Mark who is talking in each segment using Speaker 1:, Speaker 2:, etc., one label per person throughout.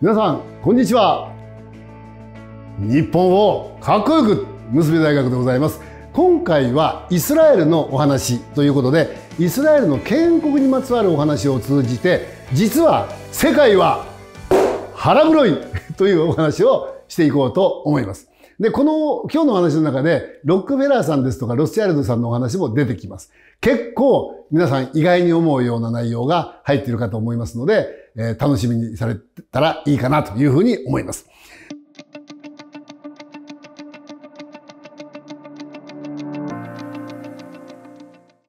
Speaker 1: 皆さんこんにちは日本をかっこよく結び大学でございます今回はイスラエルのお話ということでイスラエルの建国にまつわるお話を通じて実は世界は腹黒いというお話をしていこうと思いますで、この今日の話の中で、ロックフェラーさんですとか、ロスチャイルドさんのお話も出てきます。結構皆さん意外に思うような内容が入っているかと思いますので、で、えー、楽しみにされたらいいかなというふうに思います。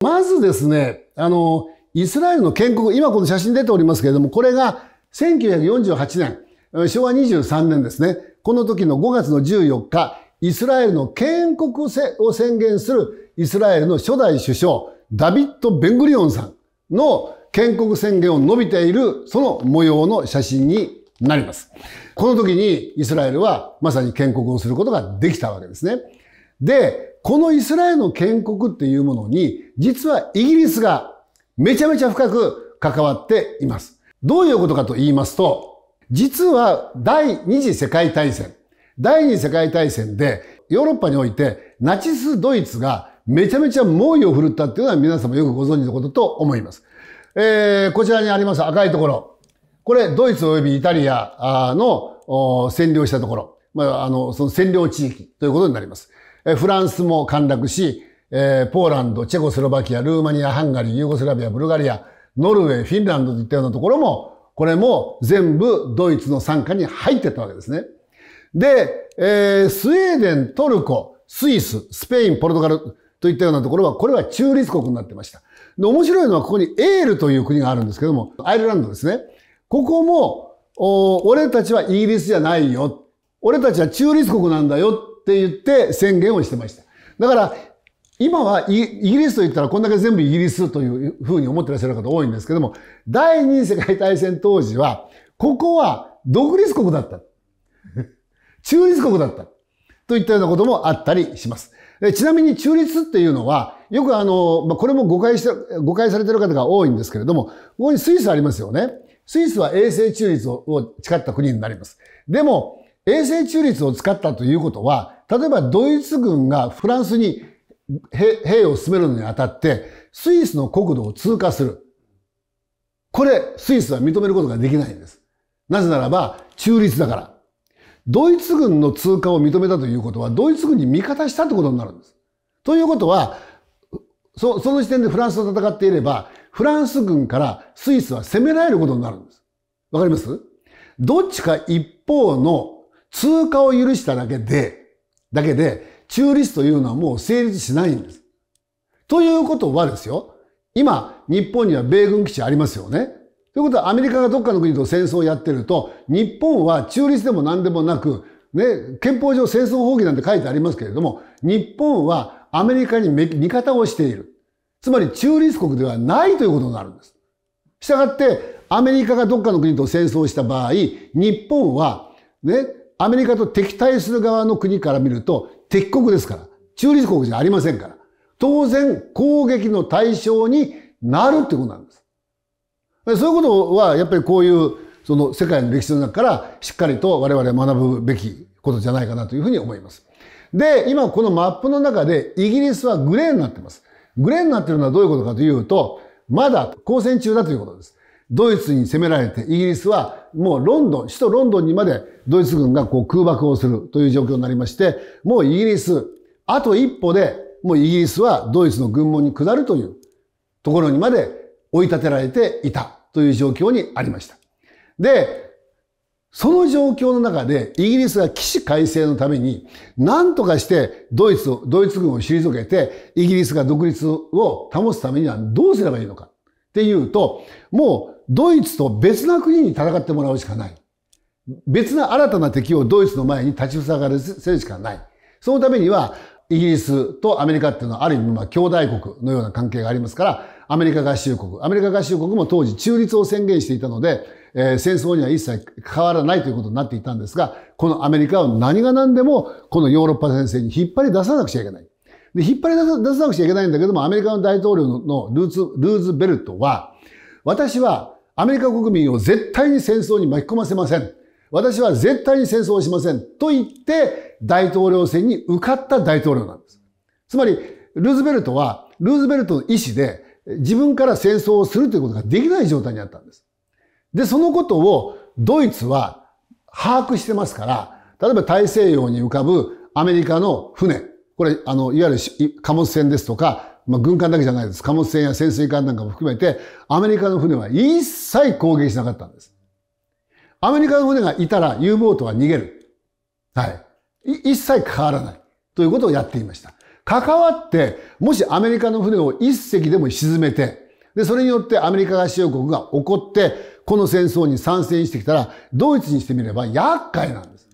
Speaker 1: まずですね、あの、イスラエルの建国、今この写真出ておりますけれども、これが1948年、昭和23年ですね。この時の5月の14日、イスラエルの建国を宣言するイスラエルの初代首相、ダビッド・ベングリオンさんの建国宣言を述べているその模様の写真になります。この時にイスラエルはまさに建国をすることができたわけですね。で、このイスラエルの建国っていうものに、実はイギリスがめちゃめちゃ深く関わっています。どういうことかと言いますと、実は第二次世界大戦、第二次世界大戦でヨーロッパにおいてナチスドイツがめちゃめちゃ猛威を振るったっていうのは皆様よくご存知のことと思います。えー、こちらにあります赤いところ。これ、ドイツ及びイタリアの占領したところ。まあ、あの、その占領地域ということになります。えー、フランスも陥落し、えー、ポーランド、チェコスロバキア、ルーマニア、ハンガリー、ユーゴスラビア、ブルガリア、ノルウェー、フィンランドといったようなところも、これも全部ドイツの参加に入ってたわけですね。で、えー、スウェーデン、トルコ、スイス、スペイン、ポルトガル、といったようなところは、これは中立国になってました。で、面白いのは、ここにエールという国があるんですけども、アイルランドですね。ここも、俺たちはイギリスじゃないよ。俺たちは中立国なんだよって言って宣言をしてました。だから、今はイギリスと言ったらこんだけ全部イギリスというふうに思ってらっしゃる方多いんですけども、第二次世界大戦当時は、ここは独立国だった。中立国だった。といったようなこともあったりします。ちなみに中立っていうのは、よくあの、まあ、これも誤解した、誤解されてる方が多いんですけれども、ここにスイスありますよね。スイスは衛星中立を誓った国になります。でも、衛星中立を使ったということは、例えばドイツ軍がフランスに兵を進めるのにあたって、スイスの国土を通過する。これ、スイスは認めることができないんです。なぜならば、中立だから。ドイツ軍の通過を認めたということは、ドイツ軍に味方したってことになるんです。ということは、そその時点でフランスと戦っていれば、フランス軍からスイスは攻められることになるんです。わかりますどっちか一方の通過を許しただけで、だけで、中立というのはもう成立しないんです。ということはですよ、今、日本には米軍基地ありますよね。ということはアメリカがどっかの国と戦争をやってると、日本は中立でも何でもなく、ね、憲法上戦争放棄なんて書いてありますけれども、日本はアメリカに味方をしている。つまり中立国ではないということになるんです。したがって、アメリカがどっかの国と戦争した場合、日本は、ね、アメリカと敵対する側の国から見ると敵国ですから。中立国じゃありませんから。当然、攻撃の対象になるってことなんです。そういうことはやっぱりこういうその世界の歴史の中からしっかりと我々学ぶべきことじゃないかなというふうに思います。で、今このマップの中でイギリスはグレーになってます。グレーになってるのはどういうことかというと、まだ交戦中だということです。ドイツに攻められて、イギリスはもうロンドン、首都ロンドンにまでドイツ軍がこう空爆をするという状況になりまして、もうイギリス、あと一歩でもうイギリスはドイツの軍門に下るというところにまで追い立てられていたという状況にありました。で、その状況の中で、イギリスが起死回生のために、何とかしてドイツを、ドイツ軍を退けて、イギリスが独立を保つためにはどうすればいいのか。っていうと、もうドイツと別な国に戦ってもらうしかない。別な新たな敵をドイツの前に立ち塞がるせるしかない。そのためには、イギリスとアメリカっていうのはある意味、まあ、兄弟国のような関係がありますから、アメリカ合衆国。アメリカ合衆国も当時中立を宣言していたので、えー、戦争には一切変わらないということになっていたんですが、このアメリカは何が何でも、このヨーロッパ先生に引っ張り出さなくちゃいけない。で、引っ張り出さ出さなくちゃいけないんだけども、アメリカの大統領のルーズ、ルーズベルトは、私はアメリカ国民を絶対に戦争に巻き込ませません。私は絶対に戦争をしません。と言って、大統領選に受かった大統領なんです。つまり、ルーズベルトは、ルーズベルトの意思で、自分から戦争をするということができない状態にあったんです。で、そのことをドイツは把握してますから、例えば大西洋に浮かぶアメリカの船、これ、あの、いわゆる貨物船ですとか、まあ、軍艦だけじゃないです。貨物船や潜水艦なんかも含めて、アメリカの船は一切攻撃しなかったんです。アメリカの船がいたら U ボートは逃げる。はい。い一切変わらない。ということをやっていました。関わって、もしアメリカの船を一隻でも沈めて、で、それによってアメリカ合衆国が怒って、この戦争に参戦してきたら、ドイツにしてみれば厄介なんです。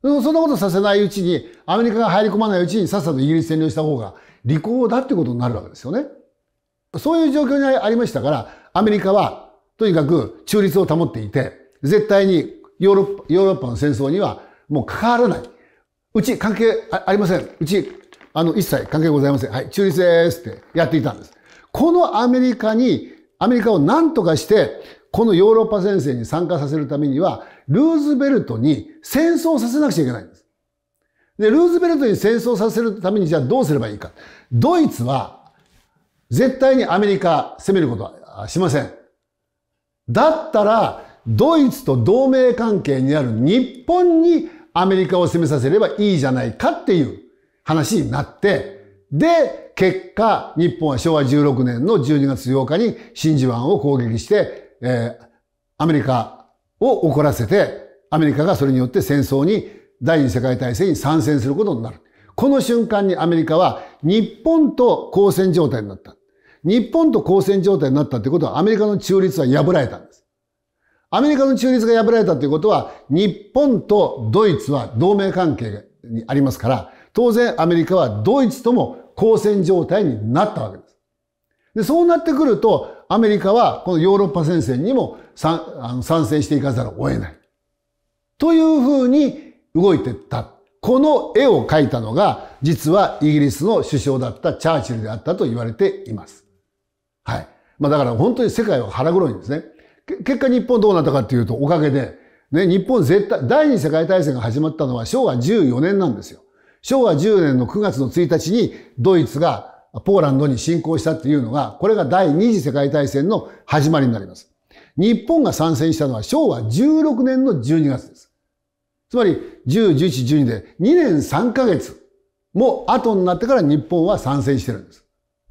Speaker 1: そんなことさせないうちに、アメリカが入り込まないうちにさっさとイギリス占領した方が利口だってことになるわけですよね。そういう状況にありましたから、アメリカはとにかく中立を保っていて、絶対にヨーロッパ、ヨーロッパの戦争にはもう関わらない。うち関係ありません。うちあの、一切関係ございません。はい、中立ですってやっていたんです。このアメリカに、アメリカを何とかして、このヨーロッパ戦線に参加させるためには、ルーズベルトに戦争させなくちゃいけないんです。で、ルーズベルトに戦争させるためにじゃあどうすればいいか。ドイツは、絶対にアメリカ攻めることはしません。だったら、ドイツと同盟関係にある日本にアメリカを攻めさせればいいじゃないかっていう話になって、で、結果、日本は昭和16年の12月8日に真珠湾を攻撃して、えー、アメリカを怒らせて、アメリカがそれによって戦争に、第二次世界大戦に参戦することになる。この瞬間にアメリカは日本と交戦状態になった。日本と交戦状態になったってことはアメリカの中立は破られたんです。アメリカの中立が破られたっていうことは日本とドイツは同盟関係にありますから、当然アメリカはドイツとも交戦状態になったわけです。で、そうなってくると、アメリカはこのヨーロッパ戦線にも参あの参戦していかざるを得ない。というふうに動いていった。この絵を描いたのが、実はイギリスの首相だったチャーチルであったと言われています。はい。まあだから本当に世界は腹黒いんですね。結果日本どうなったかっていうと、おかげで、ね、日本絶対、第二次世界大戦が始まったのは昭和14年なんですよ。昭和10年の9月の1日にドイツがポーランドに侵攻したっていうのが、これが第二次世界大戦の始まりになります。日本が参戦したのは昭和16年の12月です。つまり、10、11、12で2年3ヶ月も後になってから日本は参戦してるんです。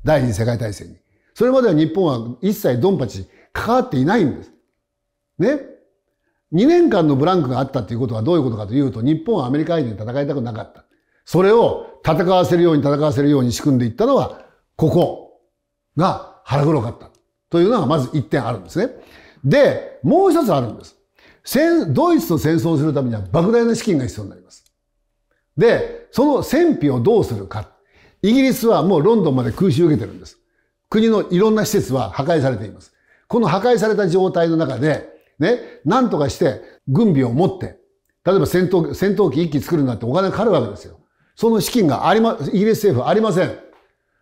Speaker 1: 第二次世界大戦に。それまでは日本は一切ドンパチ関わっていないんです。ね。2年間のブランクがあったっていうことはどういうことかというと、日本はアメリカ相手に戦いたくなかった。それを戦わせるように戦わせるように仕組んでいったのは、ここが腹黒かった。というのがまず一点あるんですね。で、もう一つあるんです。戦、ドイツと戦争するためには莫大な資金が必要になります。で、その戦費をどうするか。イギリスはもうロンドンまで空襲を受けてるんです。国のいろんな施設は破壊されています。この破壊された状態の中で、ね、なんとかして軍備を持って、例えば戦闘戦闘機1機作るなんてお金かかるわけですよ。その資金がありま、イギリス政府ありません。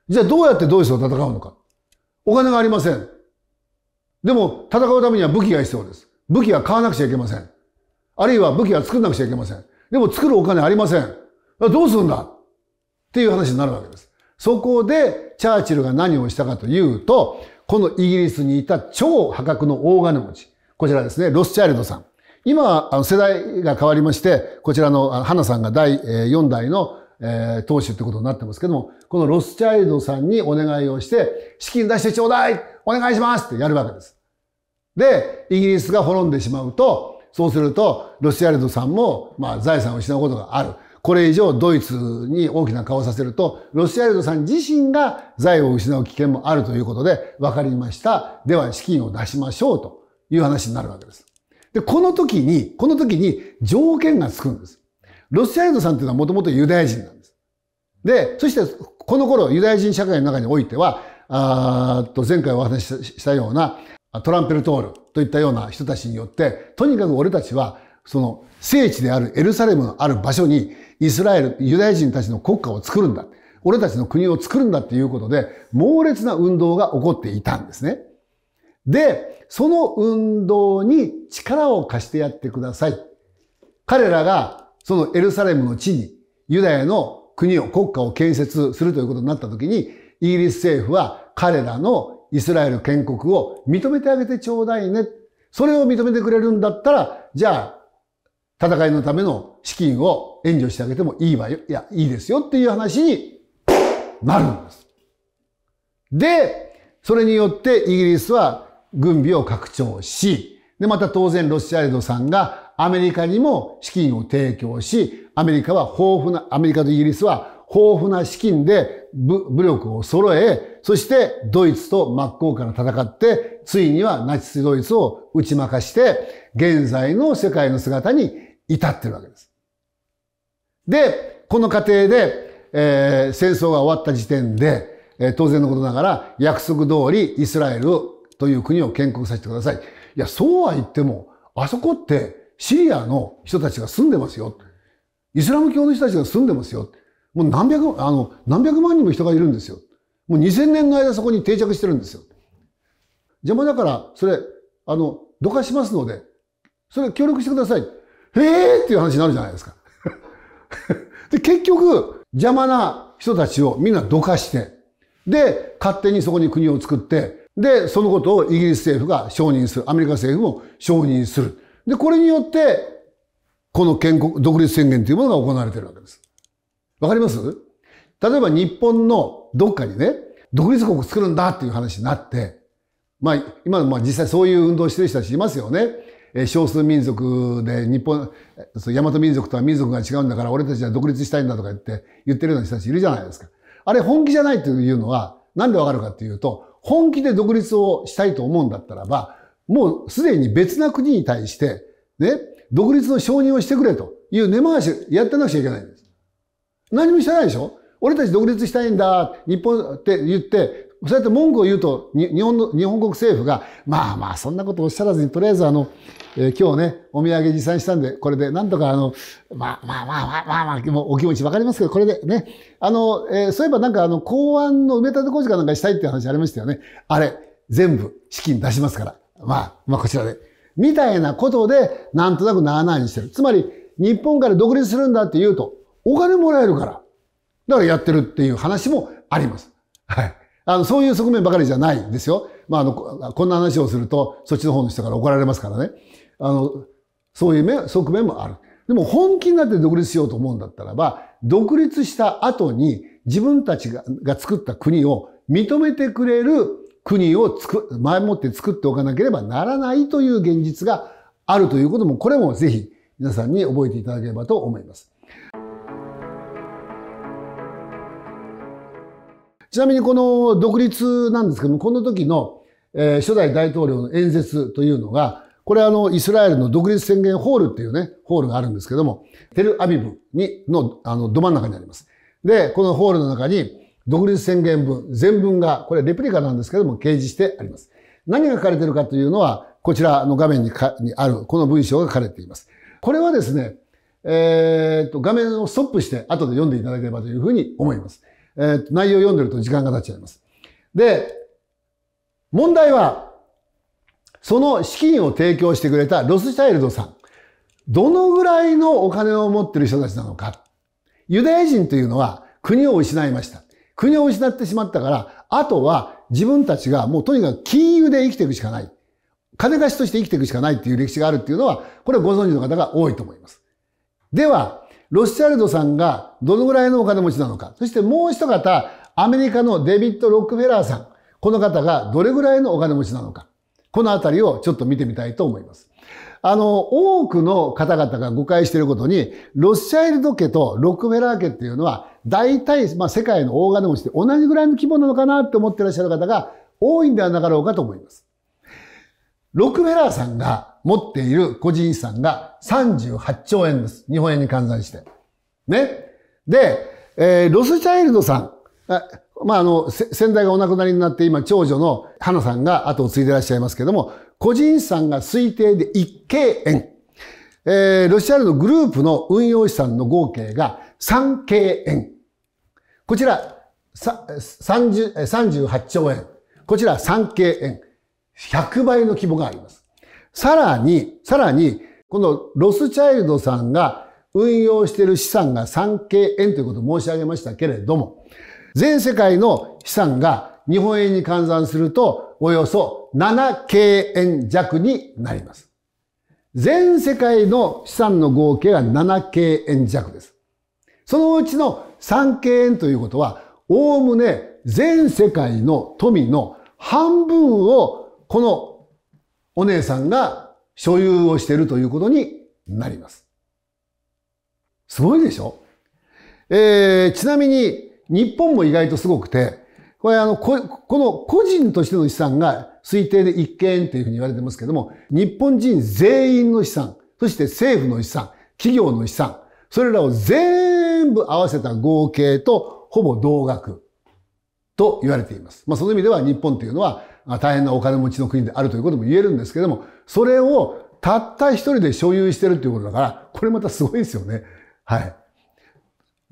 Speaker 1: じゃあどうやってドイツと戦うのか。お金がありません。でも、戦うためには武器が必要です。武器は買わなくちゃいけません。あるいは武器は作んなくちゃいけません。でも作るお金ありません。どうするんだっていう話になるわけです。そこで、チャーチルが何をしたかというと、このイギリスにいた超破格の大金持ち。こちらですね、ロスチャイルドさん。今、世代が変わりまして、こちらの花さんが第4代のえー、投資ってことになってますけども、このロスチャイルドさんにお願いをして、資金出してちょうだいお願いしますってやるわけです。で、イギリスが滅んでしまうと、そうすると、ロスチャイルドさんも、まあ、財産を失うことがある。これ以上ドイツに大きな顔をさせると、ロスチャイルドさん自身が財を失う危険もあるということで、わかりました。では資金を出しましょうという話になるわけです。で、この時に、この時に条件がつくんです。ロスチャイルドさんっていうのはもともとユダヤ人なんです。で、そして、この頃、ユダヤ人社会の中においては、あと、前回お話ししたような、トランペルトールといったような人たちによって、とにかく俺たちは、その聖地であるエルサレムのある場所に、イスラエル、ユダヤ人たちの国家を作るんだ。俺たちの国を作るんだっていうことで、猛烈な運動が起こっていたんですね。で、その運動に力を貸してやってください。彼らがそのエルサレムの地にユダヤの国を、国家を建設するということになった時に、イギリス政府は彼らのイスラエル建国を認めてあげてちょうだいね。それを認めてくれるんだったら、じゃあ、戦いのための資金を援助してあげてもいいわよ。いや、いいですよっていう話になるんです。で、それによってイギリスは軍備を拡張し、で、また当然ロシアエドさんがアメリカにも資金を提供し、アメリカは豊富な、アメリカとイギリスは豊富な資金で武力を揃え、そしてドイツと真っ向から戦って、ついにはナチスドイツを打ち負かして、現在の世界の姿に至ってるわけです。で、この過程で、えー、戦争が終わった時点で、えー、当然のことながら約束通りイスラエルという国を建国させてください。いや、そうは言っても、あそこってシリアの人たちが住んでますよ。イスラム教の人たちが住んでますよ。もう何百、あの、何百万人も人がいるんですよ。もう2000年の間そこに定着してるんですよ。邪魔だから、それ、あの、どかしますので、それ協力してください。へえー、っていう話になるじゃないですか。で、結局、邪魔な人たちをみんなどかして、で、勝手にそこに国を作って、で、そのことをイギリス政府が承認する、アメリカ政府も承認する。で、これによって、この建国、独立宣言というものが行われているわけです。わかります例えば日本のどっかにね、独立国を作るんだっていう話になって、まあ、今のまあ実際そういう運動してる人たちいますよね。え少数民族で日本、そう、大和民族とは民族が違うんだから俺たちは独立したいんだとか言って言ってるような人たちいるじゃないですか。あれ本気じゃないというのは、なんでわかるかっていうと、本気で独立をしたいと思うんだったらば、もうすでに別な国に対して、ね、独立の承認をしてくれという根回しやってなくちゃいけないんです。何もしてないでしょ俺たち独立したいんだ、日本って言って、そうやって文句を言うと、日本の、日本国政府が、まあまあ、そんなことおっしゃらずに、とりあえずあの、えー、今日ね、お土産持参したんで、これで、なんとかあの、まあまあまあまあまあ、まあ、もうお気持ちわかりますけど、これでね、あの、えー、そういえばなんかあの、公安の埋め立て工事かなんかしたいって話ありましたよね。あれ、全部資金出しますから。まあ、まあ、こちらで。みたいなことで、なんとなくならなうにしてる。つまり、日本から独立するんだって言うと、お金もらえるから。だからやってるっていう話もあります。はい。あの、そういう側面ばかりじゃないんですよ。まあ、あの、こんな話をすると、そっちの方の人から怒られますからね。あの、そういう面、側面もある。でも本気になって独立しようと思うんだったらば、独立した後に自分たちがが作った国を認めてくれる国をつく、前もって作っておかなければならないという現実があるということも、これもぜひ皆さんに覚えていただければと思います。ちなみにこの独立なんですけども、この時の、え初代大統領の演説というのが、これあの、イスラエルの独立宣言ホールっていうね、ホールがあるんですけども、テルアビブに、の、あの、ど真ん中にあります。で、このホールの中に、独立宣言文、全文が、これレプリカなんですけども、掲示してあります。何が書かれているかというのは、こちらの画面にかにある、この文章が書かれています。これはですね、えー、っと、画面をストップして、後で読んでいただければというふうに思います。えー、っと、内容を読んでると時間が経っちゃいます。で、問題は、その資金を提供してくれたロスチャイルドさん。どのぐらいのお金を持ってる人たちなのか。ユダヤ人というのは国を失いました。国を失ってしまったから、あとは自分たちがもうとにかく金融で生きていくしかない。金貸しとして生きていくしかないっていう歴史があるっていうのは、これはご存知の方が多いと思います。では、ロスチャルドさんがどのぐらいのお金持ちなのか、そしてもう一方、アメリカのデビッド・ロックフェラーさん、この方がどれぐらいのお金持ちなのか、このあたりをちょっと見てみたいと思います。あの、多くの方々が誤解していることに、ロスチャイルド家とロックフェラー家っていうのは大体、まあ、世界の大金持ちで同じぐらいの規模なのかなって思ってらっしゃる方が多いんではなかろうかと思います。ロックフェラーさんが持っている個人資産が38兆円です。日本円に換算して。ね。で、えー、ロスチャイルドさん、まあ、あの、先代がお亡くなりになって今、長女の花さんが後を継いでいらっしゃいますけども、個人資産が推定で1京円。えー、ロシアルのグループの運用資産の合計が3京円。こちら、38兆円。こちら、3経円。100倍の規模があります。さらに、さらに、このロスチャイルドさんが運用している資産が3経円ということを申し上げましたけれども、全世界の資産が日本円に換算すると、およそ7経円弱になります。全世界の資産の合計が7経円弱です。そのうちの3景円ということは、おおむね全世界の富の半分をこのお姉さんが所有をしているということになります。すごいでしょえー、ちなみに日本も意外とすごくて、これあのこ、この個人としての資産が推定で1件というふうに言われてますけども、日本人全員の資産、そして政府の資産、企業の資産、それらを全全部合わせた合計とほぼ同額と言われています。まあ、その意味では日本というのは大変なお金持ちの国であるということも言えるんですけども、それをたった一人で所有してるということだから、これまたすごいですよね。はい。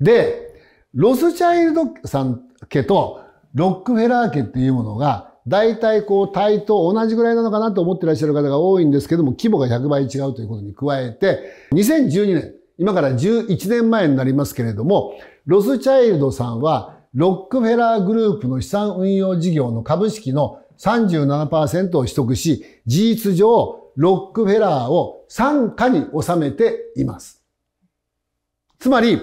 Speaker 1: で、ロスチャイルドさん家とロックフェラー家っていうものが、大体こう対等同じぐらいなのかなと思ってらっしゃる方が多いんですけども、規模が100倍違うということに加えて、2012年、今から11年前になりますけれども、ロスチャイルドさんは、ロックフェラーグループの資産運用事業の株式の37%を取得し、事実上、ロックフェラーを参加に収めています。つまり、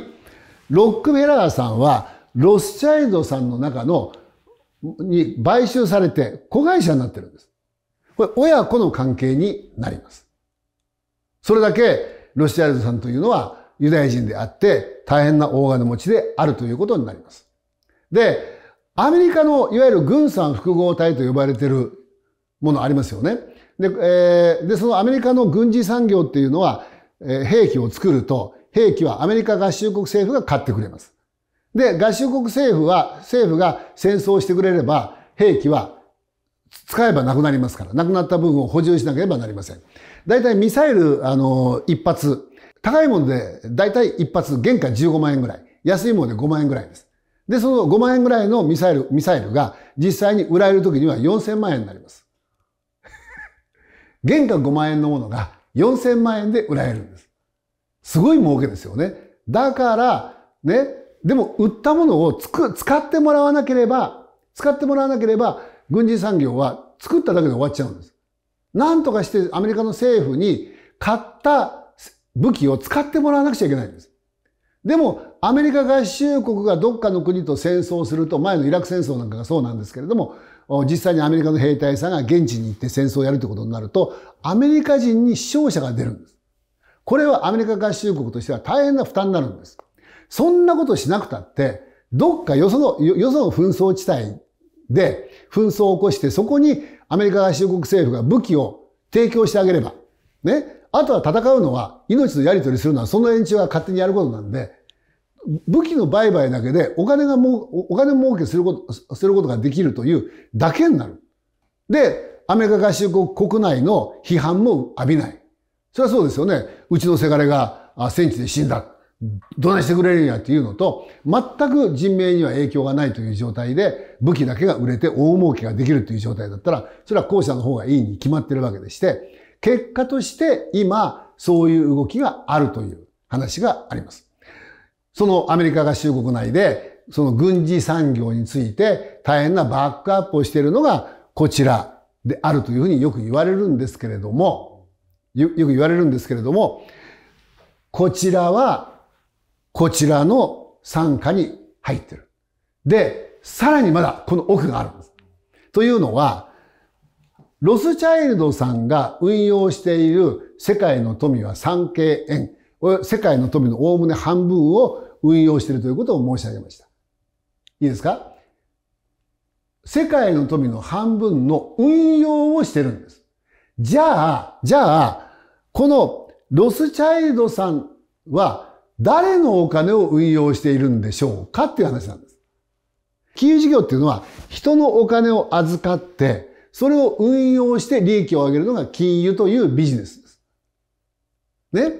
Speaker 1: ロックフェラーさんは、ロスチャイルドさんの中の、に買収されて、子会社になってるんです。これ、親子の関係になります。それだけ、ロシアルズさんというのはユダヤ人であって、大変な大金持ちであるということになります。で、アメリカのいわゆる軍産複合体と呼ばれているものありますよね。で、えー、で、そのアメリカの軍事産業っていうのは、え兵器を作ると、兵器はアメリカ合衆国政府が買ってくれます。で、合衆国政府は、政府が戦争してくれれば、兵器は使えばなくなりますから、なくなった部分を補充しなければなりません。大体ミサイル、あの、一発、高いもので大体一発、原価15万円ぐらい、安いもので5万円ぐらいです。で、その5万円ぐらいのミサイル、ミサイルが実際に売られるときには4000万円になります。原価5万円のものが4000万円で売られるんです。すごい儲けですよね。だから、ね、でも売ったものをつく使ってもらわなければ、使ってもらわなければ、軍事産業は作っただけで終わっちゃうんです。なんとかしてアメリカの政府に買った武器を使ってもらわなくちゃいけないんです。でも、アメリカ合衆国がどっかの国と戦争すると、前のイラク戦争なんかがそうなんですけれども、実際にアメリカの兵隊さんが現地に行って戦争をやるということになると、アメリカ人に死傷者が出るんです。これはアメリカ合衆国としては大変な負担になるんです。そんなことしなくたって、どっかよその、よその紛争地帯で紛争を起こして、そこにアメリカ合衆国政府が武器を提供してあげれば、ね、あとは戦うのは、命のやり取りするのはその延長が勝手にやることなんで、武器の売買だけでお金がもう、お金儲けすること、することができるというだけになる。で、アメリカ合衆国国内の批判も浴びない。それはそうですよね。うちのせがれが戦地で死んだ。どないしてくれるんやっていうのと、全く人命には影響がないという状態で、武器だけが売れて大儲けができるという状態だったら、それは後者の方がいいに決まってるわけでして、結果として今、そういう動きがあるという話があります。そのアメリカが中国内で、その軍事産業について大変なバックアップをしているのがこちらであるというふうによく言われるんですけれども、よく言われるんですけれども、こちらはこちらの参加に入ってる。で、さらにまだこの奥があるんです。というのは、ロスチャイルドさんが運用している世界の富は産経円、世界の富のおおむね半分を運用しているということを申し上げました。いいですか世界の富の半分の運用をしてるんです。じゃあ、じゃあ、このロスチャイルドさんは誰のお金を運用しているんでしょうかっていう話なんです。金融事業っていうのは人のお金を預かって、それを運用して利益を上げるのが金融というビジネスです。ね。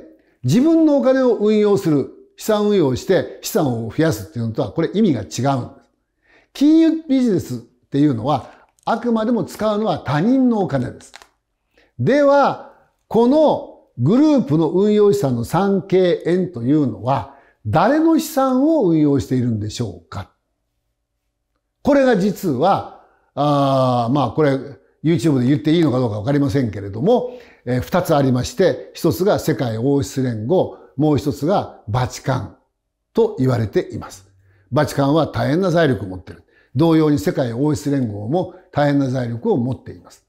Speaker 1: 自分のお金を運用する、資産運用して資産を増やすっていうのとはこれ意味が違うんです。金融ビジネスっていうのはあくまでも使うのは他人のお金です。では、このグループの運用資産の3経円というのは、誰の資産を運用しているんでしょうかこれが実は、あまあこれ YouTube で言っていいのかどうかわかりませんけれども、えー、2つありまして、1つが世界王室連合、もう1つがバチカンと言われています。バチカンは大変な財力を持っている。同様に世界王室連合も大変な財力を持っています。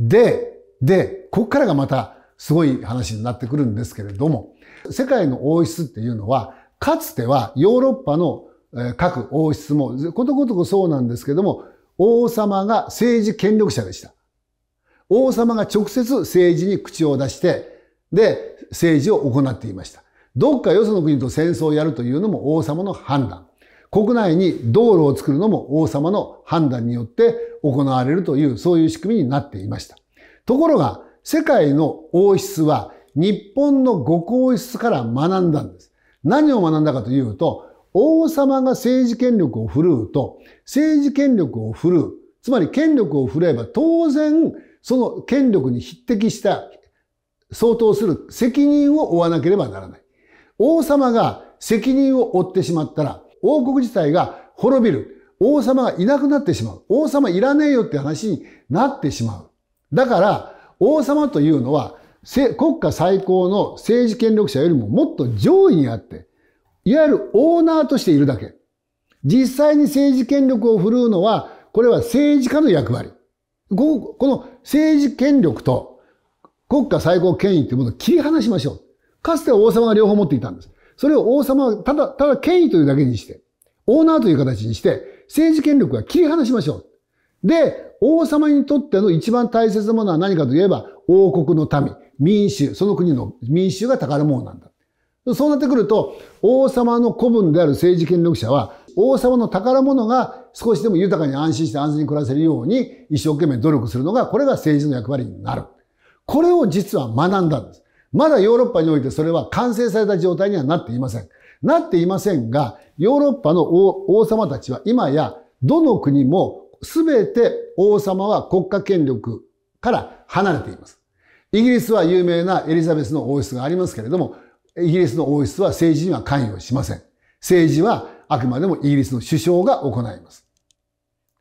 Speaker 1: で、で、ここからがまたすごい話になってくるんですけれども、世界の王室っていうのは、かつてはヨーロッパの各王室も、ことごとくそうなんですけども、王様が政治権力者でした。王様が直接政治に口を出して、で、政治を行っていました。どっかよその国と戦争をやるというのも王様の判断。国内に道路を作るのも王様の判断によって行われるという、そういう仕組みになっていました。ところが、世界の王室は日本のご皇室から学んだんです。何を学んだかというと、王様が政治権力を振るうと、政治権力を振るう。つまり権力を振れば当然、その権力に匹敵した相当する責任を負わなければならない。王様が責任を負ってしまったら、王国自体が滅びる。王様がいなくなってしまう。王様いらねえよって話になってしまう。だから、王様というのは、国家最高の政治権力者よりももっと上位にあって、いわゆるオーナーとしているだけ。実際に政治権力を振るうのは、これは政治家の役割。この政治権力と国家最高権威というものを切り離しましょう。かつては王様が両方持っていたんです。それを王様はただ、ただ権威というだけにして、オーナーという形にして、政治権力は切り離しましょう。で、王様にとっての一番大切なものは何かといえば、王国の民、民衆、その国の民衆が宝物なんだ。そうなってくると、王様の子分である政治権力者は、王様の宝物が少しでも豊かに安心して安全に暮らせるように一生懸命努力するのが、これが政治の役割になる。これを実は学んだんです。まだヨーロッパにおいてそれは完成された状態にはなっていません。なっていませんが、ヨーロッパの王様たちは今やどの国もすべて王様は国家権力から離れています。イギリスは有名なエリザベスの王室がありますけれども、イギリスの王室は政治には関与しません。政治はあくまでもイギリスの首相が行います。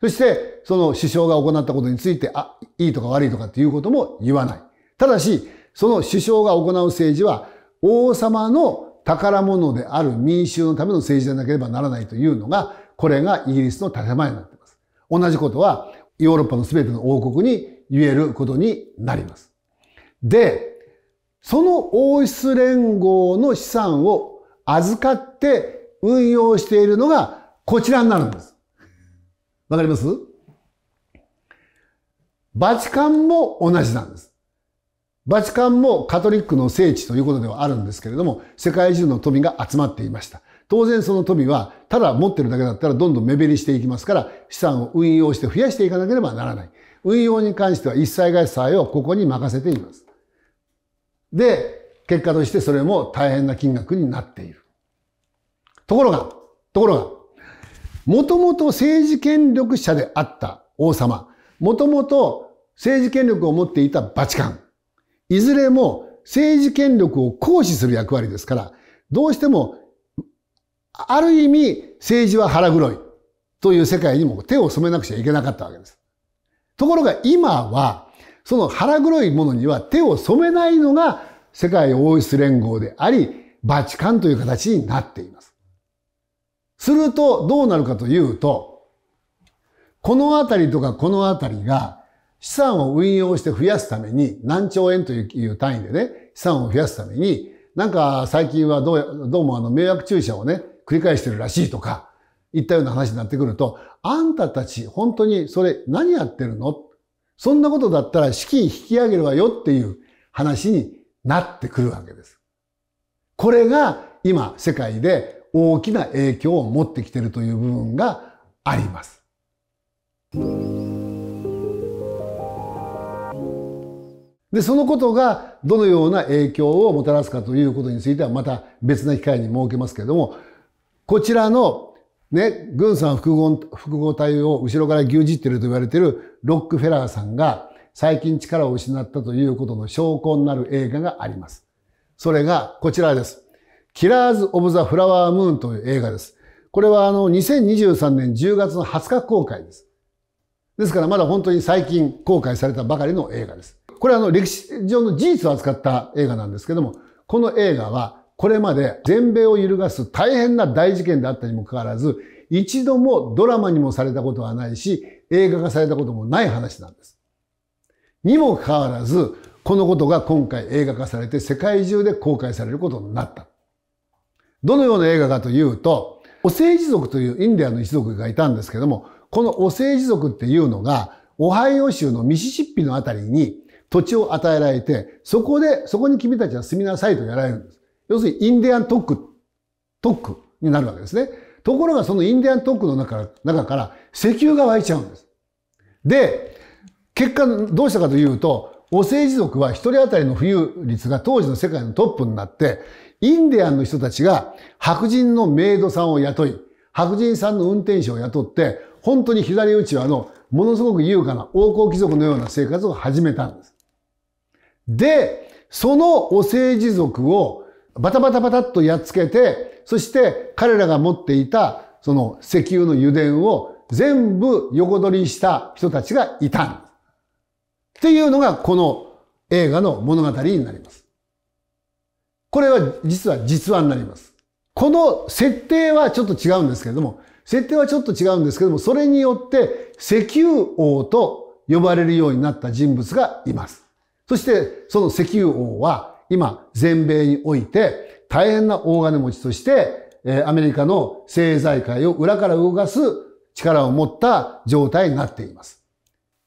Speaker 1: そして、その首相が行ったことについて、あ、いいとか悪いとかっていうことも言わない。ただし、その首相が行う政治は、王様の宝物である民衆のための政治でなければならないというのが、これがイギリスの建前なんです。同じことはヨーロッパの全ての王国に言えることになります。で、その王室連合の資産を預かって運用しているのがこちらになるんです。わかりますバチカンも同じなんです。バチカンもカトリックの聖地ということではあるんですけれども、世界中の富が集まっていました。当然その富はただ持ってるだけだったらどんどん目減りしていきますから資産を運用して増やしていかなければならない。運用に関しては一切さえをここに任せています。で、結果としてそれも大変な金額になっている。ところが、ところが、もともと政治権力者であった王様、もともと政治権力を持っていたバチカン、いずれも政治権力を行使する役割ですから、どうしてもある意味、政治は腹黒いという世界にも手を染めなくちゃいけなかったわけです。ところが今は、その腹黒いものには手を染めないのが世界王室連合であり、バチカンという形になっています。するとどうなるかというと、このあたりとかこのあたりが資産を運用して増やすために何兆円という単位でね、資産を増やすために、なんか最近はどうどうもあの迷惑注射をね、繰り返してるらしいとか、いったような話になってくると、あんたたち本当にそれ何やってるのそんなことだったら資金引き上げるわよっていう話になってくるわけです。これが今世界で大きな影響を持ってきてるという部分があります。で、そのことがどのような影響をもたらすかということについてはまた別な機会に設けますけれども、こちらの、ね、軍産複合複合体を後ろから牛耳ってると言われてるロックフェラーさんが最近力を失ったということの証拠になる映画があります。それがこちらです。キラーズ・オブ・ザ・フラワームーンという映画です。これはあの2023年10月の20日公開です。ですからまだ本当に最近公開されたばかりの映画です。これはあの歴史上の事実を扱った映画なんですけども、この映画はこれまで全米を揺るがす大変な大事件であったにもかかわらず、一度もドラマにもされたことはないし、映画化されたこともない話なんです。にもかかわらず、このことが今回映画化されて世界中で公開されることになった。どのような映画かというと、お政治族というインディアンの一族がいたんですけども、このお政治族っていうのが、オハイオ州のミシシッピのあたりに土地を与えられて、そこで、そこに君たちは住みなさいとやられるんです。要するにインディアントック、トックになるわけですね。ところがそのインディアントックの中中から石油が湧いちゃうんです。で、結果どうしたかというと、お政治族は一人当たりの富裕率が当時の世界のトップになって、インディアンの人たちが白人のメイドさんを雇い、白人さんの運転手を雇って、本当に左打ち輪のものすごく優雅な王侯貴族のような生活を始めたんです。で、そのお政治族をバタバタバタっとやっつけて、そして彼らが持っていたその石油の油田を全部横取りした人たちがいた。っていうのがこの映画の物語になります。これは実は実話になります。この設定はちょっと違うんですけれども、設定はちょっと違うんですけども、それによって石油王と呼ばれるようになった人物がいます。そしてその石油王は今、全米において、大変な大金持ちとして、えアメリカの政財界を裏から動かす力を持った状態になっています。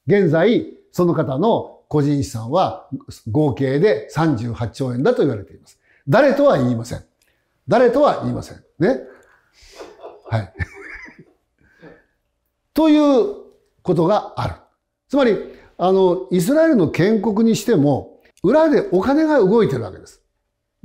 Speaker 1: 現在、その方の個人資産は合計で38兆円だと言われています。誰とは言いません。誰とは言いません。ね。はい。ということがある。つまり、あの、イスラエルの建国にしても、裏でお金が動いてるわけです。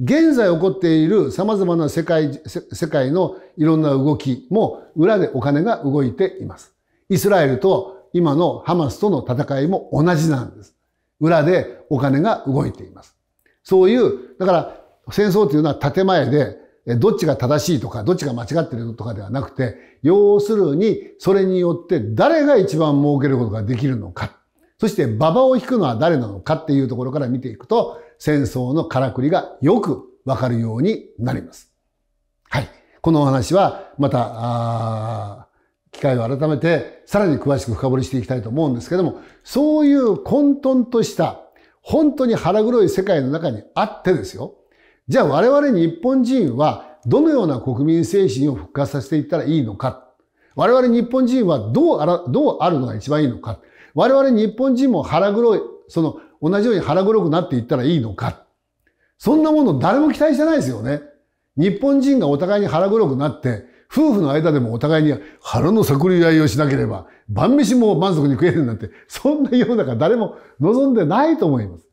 Speaker 1: 現在起こっている様々な世界、世界のいろんな動きも裏でお金が動いています。イスラエルと今のハマスとの戦いも同じなんです。裏でお金が動いています。そういう、だから戦争というのは建前で、どっちが正しいとか、どっちが間違ってるとかではなくて、要するに、それによって誰が一番儲けることができるのか。そして馬場を引くのは誰なのかっていうところから見ていくと、戦争のからくりがよくわかるようになります。はい。このお話は、また、機会を改めて、さらに詳しく深掘りしていきたいと思うんですけども、そういう混沌とした、本当に腹黒い世界の中にあってですよ。じゃあ我々日本人は、どのような国民精神を復活させていったらいいのか。我々日本人はどうあら、どうあるのが一番いいのか。我々日本人も腹黒い、その、同じように腹黒くなっていったらいいのか。そんなもの誰も期待してないですよね。日本人がお互いに腹黒くなって、夫婦の間でもお互いに腹の探り合いをしなければ、晩飯も満足に食えるなんて、そんな世の中誰も望んでないと思います。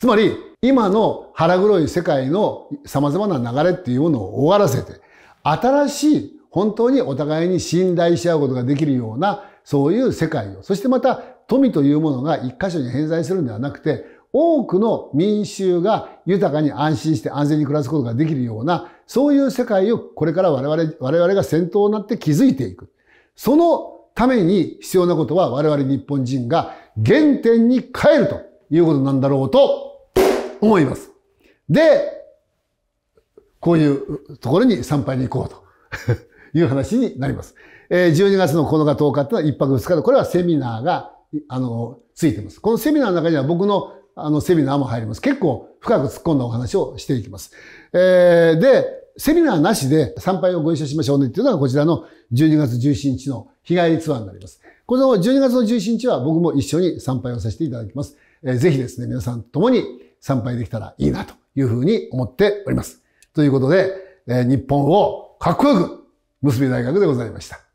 Speaker 1: つまり、今の腹黒い世界の様々な流れっていうものを終わらせて、新しい、本当にお互いに信頼し合うことができるようなそういう世界を、そしてまた富というものが一箇所に偏在するんではなくて、多くの民衆が豊かに安心して安全に暮らすことができるような、そういう世界をこれから我々、我々が先頭になって築いていく。そのために必要なことは我々日本人が原点に変えるということなんだろうと思います。で、こういうところに参拝に行こうと。いう話になります。えー、12月の9日10日ってのは1泊2日で、これはセミナーが、あの、ついてます。このセミナーの中には僕のあのセミナーも入ります。結構深く突っ込んだお話をしていきます。えー、で、セミナーなしで参拝をご一緒しましょうねっていうのがこちらの12月17日の日帰りツアーになります。この12月の17日は僕も一緒に参拝をさせていただきます。えー、ぜひですね、皆さん共に参拝できたらいいなというふうに思っております。ということで、えー、日本をかっこよく結び大学でございました。